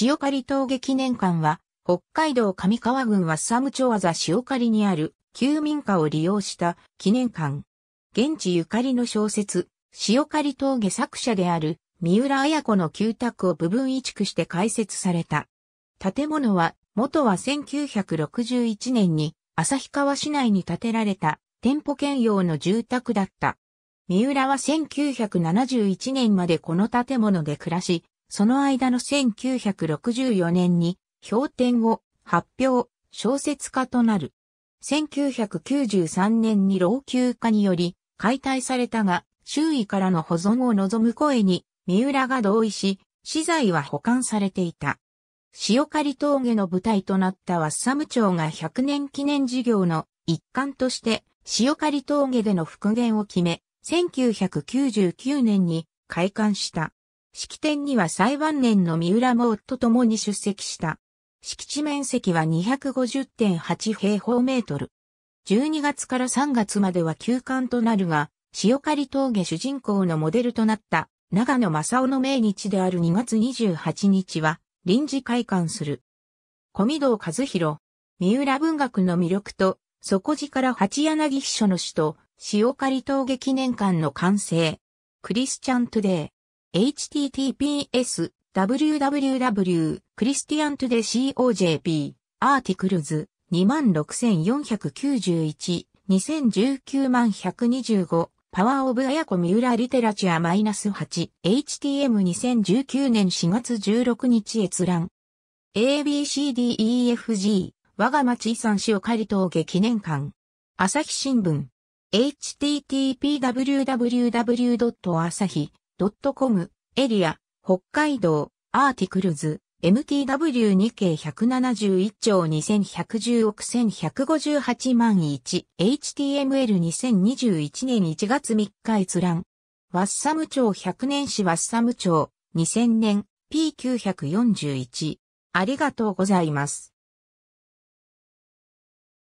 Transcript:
塩狩峠記念館は、北海道上川郡ムチ町ワザ・塩狩にある、旧民家を利用した記念館。現地ゆかりの小説、塩狩峠作者である、三浦綾子の旧宅を部分移築して開設された。建物は、元は1961年に、旭川市内に建てられた、店舗兼用の住宅だった。三浦は1971年までこの建物で暮らし、その間の1964年に評点を発表、小説家となる。1993年に老朽化により解体されたが、周囲からの保存を望む声に、三浦が同意し、資材は保管されていた。塩刈峠の舞台となったワッサム町が100年記念事業の一環として、塩刈峠での復元を決め、1999年に開館した。式典には最晩年の三浦も夫と共に出席した。敷地面積は250.8平方メートル。12月から3月までは休館となるが、塩刈峠主人公のモデルとなった長野正夫の命日である2月28日は臨時開館する。小見堂和弘、三浦文学の魅力と底力八柳秘書の首都、塩刈峠記念館の完成。クリスチャントゥデー。https w w w c h r i s t i a n t o d a y c o j p アーティクルズ26491 2019-125パワーオブアヤコミューラリテラチアマイナス 8HTM2019 年4月16日閲覧 ABCDEFG 我が町遺産市を借り峠記念館朝日新聞 http www. 朝日 .com エリア北海道アーティクルズ MTW2 k 171兆2110億1158万 1HTML2021 年1月3日閲覧。ワッサム町100年史ワッサム町2000年 P941。ありがとうございます。